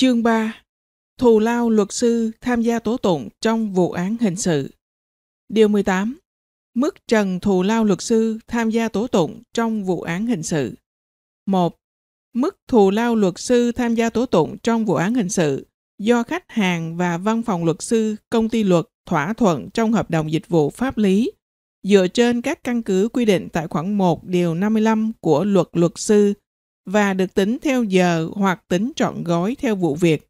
Chương 3 Thù lao luật sư tham gia tố tụng trong vụ án hình sự Điều 18 Mức trần thù lao luật sư tham gia tố tụng trong vụ án hình sự 1. Mức thù lao luật sư tham gia tố tụng trong vụ án hình sự do khách hàng và văn phòng luật sư công ty luật thỏa thuận trong hợp đồng dịch vụ pháp lý dựa trên các căn cứ quy định tại khoản 1 điều 55 của luật luật sư và được tính theo giờ hoặc tính trọn gói theo vụ việc.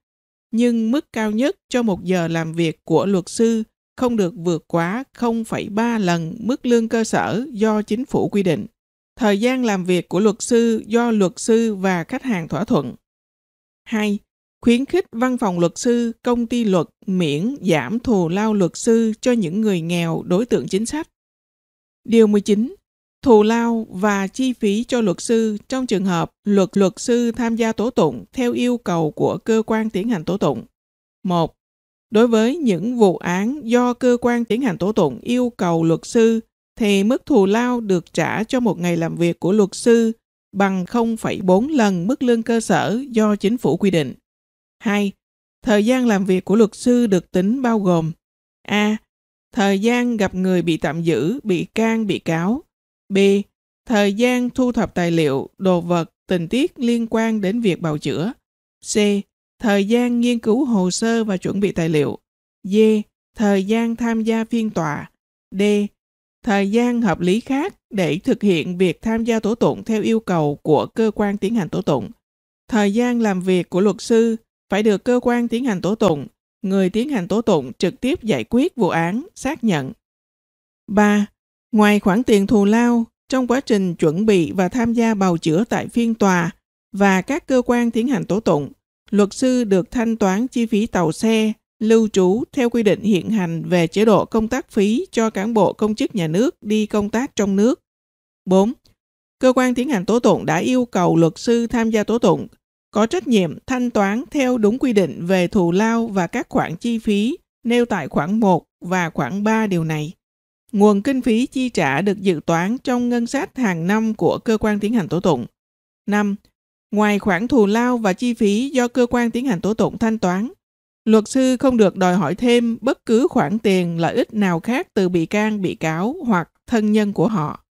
Nhưng mức cao nhất cho một giờ làm việc của luật sư không được vượt quá 0,3 lần mức lương cơ sở do chính phủ quy định. Thời gian làm việc của luật sư do luật sư và khách hàng thỏa thuận. 2. Khuyến khích văn phòng luật sư, công ty luật miễn giảm thù lao luật sư cho những người nghèo đối tượng chính sách. Điều 19 thù lao và chi phí cho luật sư trong trường hợp luật luật sư tham gia tố tụng theo yêu cầu của cơ quan tiến hành tố tụng. 1. Đối với những vụ án do cơ quan tiến hành tố tụng yêu cầu luật sư thì mức thù lao được trả cho một ngày làm việc của luật sư bằng 0,4 lần mức lương cơ sở do chính phủ quy định. 2. Thời gian làm việc của luật sư được tính bao gồm A. Thời gian gặp người bị tạm giữ, bị can, bị cáo B. Thời gian thu thập tài liệu, đồ vật, tình tiết liên quan đến việc bào chữa. C. Thời gian nghiên cứu hồ sơ và chuẩn bị tài liệu. D. Thời gian tham gia phiên tòa. D. Thời gian hợp lý khác để thực hiện việc tham gia tố tụng theo yêu cầu của cơ quan tiến hành tố tụng. Thời gian làm việc của luật sư phải được cơ quan tiến hành tố tụng, người tiến hành tố tụng trực tiếp giải quyết vụ án, xác nhận. 3. Ngoài khoản tiền thù lao, trong quá trình chuẩn bị và tham gia bào chữa tại phiên tòa và các cơ quan tiến hành tố tụng, luật sư được thanh toán chi phí tàu xe, lưu trú theo quy định hiện hành về chế độ công tác phí cho cán bộ công chức nhà nước đi công tác trong nước. 4. Cơ quan tiến hành tố tụng đã yêu cầu luật sư tham gia tố tụng có trách nhiệm thanh toán theo đúng quy định về thù lao và các khoản chi phí nêu tại khoản 1 và khoản 3 điều này. Nguồn kinh phí chi trả được dự toán trong ngân sách hàng năm của cơ quan tiến hành tố tụng. 5. Ngoài khoản thù lao và chi phí do cơ quan tiến hành tố tụng thanh toán, luật sư không được đòi hỏi thêm bất cứ khoản tiền lợi ích nào khác từ bị can, bị cáo hoặc thân nhân của họ.